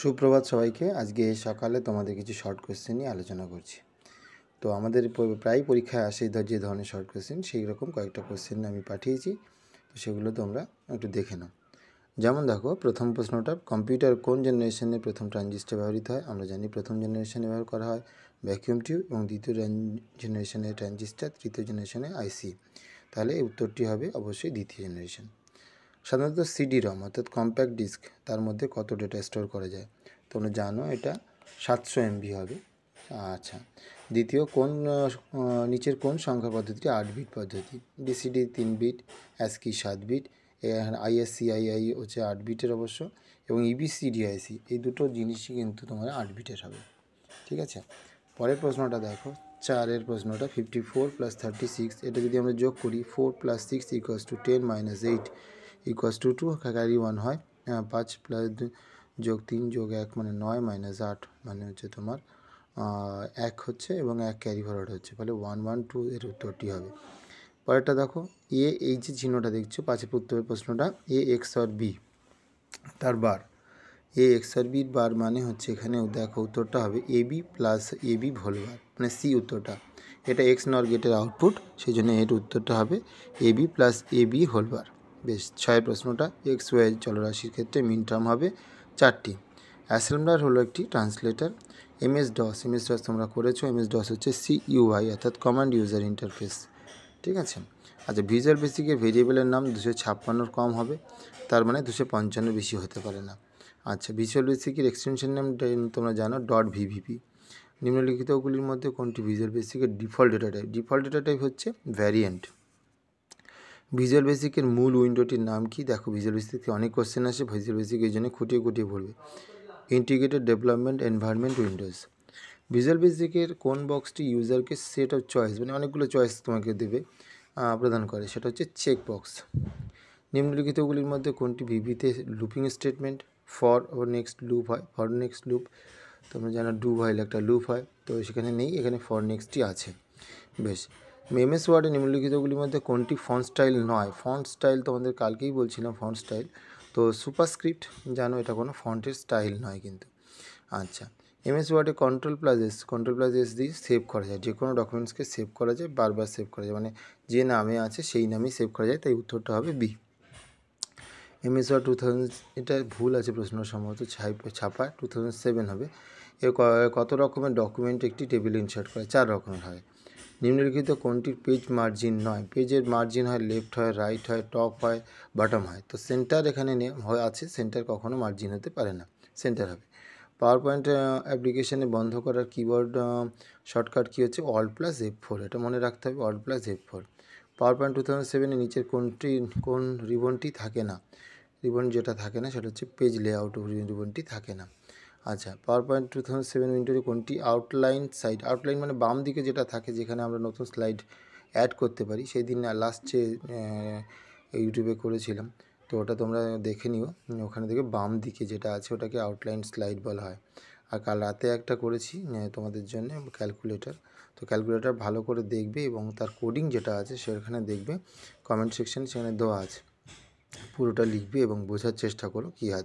সুপ্রভাত সবাইকে আজকে সকালে তোমাদের কিছু শর্ট কোয়েশ্চেন নিয়ে আলোচনা করছি তো আমাদের প্রায় পরীক্ষায় আসে যে ধরনের শর্ট কোয়েশ্চেন সেই রকম কয়েকটা কোয়েশ্চেন আমি পাঠিয়েছি তো সেগুলো তোমরা একটু দেখে নাও যেমন দেখো প্রথম প্রশ্নটা কম্পিউটার কোন জেনারেশনে প্রথম ট্রানজিস্টার ব্যবহৃত হয় আমরা জানি প্রথম জেনারেশনে ব্যবহার করা হয় ভ্যাকিউম টিউব এবং দ্বিতীয় জেনারেশনের ট্রানজিস্টার তৃতীয় জেনারেশনে আইসি তাহলে উত্তরটি হবে অবশ্যই দ্বিতীয় জেনারেশন সাধারণত সিডি রম অর্থাৎ কম্প্যাক্ট ডিস্ক তার মধ্যে কত ডেটা স্টোর করা যায় তোমরা জানো এটা সাতশো এমবি হবে আচ্ছা দ্বিতীয় কোন নিচের কোন সংখ্যা পদ্ধতিটি আট বিট পদ্ধতি ডিসিডি তিন বিট অ্যাসকি সাত বিট আইএসসিআইআই হচ্ছে আট বিটের অবশ্য এবং ইবিসিডিআইসি এই দুটো জিনিসই কিন্তু তোমার আট বিটের হবে ঠিক আছে পরের প্রশ্নটা দেখো চারের প্রশ্নটা fifty four plus thirty six এটা যদি আমরা যোগ করি four plus six equals to ten minus eight equals to two carry one হয় হ্যাঁ, পাঁচ প্লাস যোগ তিন যোগ এক মানে নয় মাইনাস আট মানে হচ্ছে তোমার এক হচ্ছে এবং এক ক্যারি ফরওয়ার্ড হচ্ছে ফলে ওয়ান ওয়ান টু এর উত্তরটি হবে পরেরটা দেখো এ এই যে চিহ্নটা দেখছো পাঁচের উত্তরের প্রশ্নটা এ এক্স আর বি তার বার এ এক্স আর বির বার মানে হচ্ছে এখানে দেখো উত্তরটা হবে A B plus A B whole bar মানে সি উত্তরটা এটা এক্স নর গেটের আউটপুট সেই জন্য এর উত্তরটা হবে A B plus A B whole bar বেশ ছয়ের প্রশ্নটা এক্স ওয়াই চলরাশির ক্ষেত্রে মিন টার্ম হবে চারটি অ্যাসেম্বলার হলো একটি translator MS DOS MS DOS তোমরা করেছো এমএস ডস হচ্ছে সিইউআই অর্থাৎ কমান্ড ইউজার ইন্টারফেস ঠিক আছে আচ্ছা ভিজুয়াল বেসিকের ভেরিয়েবলের নাম দুশো ছাপ্পান্নর কম হবে তার মানে দুশো পঞ্চান্ন বেশি হতে পারে না আচ্ছা ভিজুয়াল বেসিকের এক্সটেনশন নাম তোমরা জানো ডট ভিভিপি নিম্নলিখিতগুলির মধ্যে কোনটি ভিজুয়াল বেসিকের default data type default data type হচ্ছে ভ্যারিয়েন্ট ভিজুয়াল বেসিকের মূল উইন্ডোটির নাম কি দেখো ভিজুয়াল বেসিক থেকে অনেক কোশ্চেন আসে ভিজুয়াল বেসিক এই জন্য খুঁটিয়ে খুঁটিয়ে পড়বে integrated development environment windows visual বেসিকের কোন বক্সটি ইউজারকে সেট অফ চয়েস মানে অনেকগুলো চয়েস তোমাকে দেবে প্রদান করে সেটা হচ্ছে চেক বক্স নিম্নলিখিতগুলির মধ্যে কোনটি ভিভিতে লুপিং স্টেটমেন্ট ফর ও নেক্সট লুপ হয় ফর নেক্সট লুপ তোমরা জানো ডু ভাইল একটা লুপ হয় তো সেখানে নেই এখানে ফর নেক্সটটি আছে বেশ এমএস ওয়ার্ডে নিম্নলিখিতগুলির মধ্যে কোনটি ফন্ট স্টাইল নয় ফন্ট স্টাইল তোমাদের কালকেই বলছিলাম ফন্ট স্টাইল তো সুপারস্ক্রিপ্ট জানো এটা কোনো ফন্টের স্টাইল নয় কিন্তু আচ্ছা এমএস ওয়ার্ডে control plus S control plus S দিয়ে সেভ করা যায় যে কোনো ডকুমেন্টসকে সেভ করা যায় বারবার সেভ করা যায় মানে যে নামে আছে সেই নামেই সেভ করা যায় তাই উত্তরটা হবে B MS Word two thousand এটা ভুল আছে প্রশ্ন সম্ভবত ছাপা টু থাউজেন্ড সেভেন হবে এ কত রকমের ডকুমেন্ট একটি টেবিল ইনসার্ট করে চার রকমের হয় নিম্নলিখিত কোনটির পেজ মার্জিন নয় পেজের মার্জিন হয় লেফট হয় রাইট হয় টপ হয় বটম হয় তো সেন্টার এখানে হয় আছে সেন্টার কখনো মার্জিন হতে পারে না সেন্টার হবে পাওয়ার পয়েন্ট অ্যাপ্লিকেশানে বন্ধ করার কিবোর্ড শর্টকাট কী হচ্ছে অল প্লাস এফ ফোর এটা মনে রাখতে হবে alt plus F four PowerPoint two thousand সেভেনের নিচের কোনটি কোন রিবনটি থাকে না রিবন যেটা থাকে না সেটা হচ্ছে পেজ লেআউট রিবনটি থাকে না আচ্ছা PowerPoint two thousand seven উইন্ডোতে কোনটি আউটলাইন সাইড আউটলাইন মানে বাম দিকে যেটা থাকে যেখানে আমরা নতুন স্লাইড অ্যাড করতে পারি সেই দিন লাস্ট যে ইউটিউবে করেছিলাম তো ওটা তোমরা দেখে নিও ওখানে থেকে বাম দিকে যেটা আছে ওটাকে আউটলাইন স্লাইড বলা হয় আর কাল রাতে একটা করেছি তোমাদের জন্য ক্যালকুলেটার তো ক্যালকুলেটার ভালো করে দেখবে এবং তার কোডিং যেটা আছে সেখানে দেখবে কমেন্ট সেকশন সেখানে দেওয়া আছে পুরোটা লিখবে এবং বোঝার চেষ্টা করো কী আছে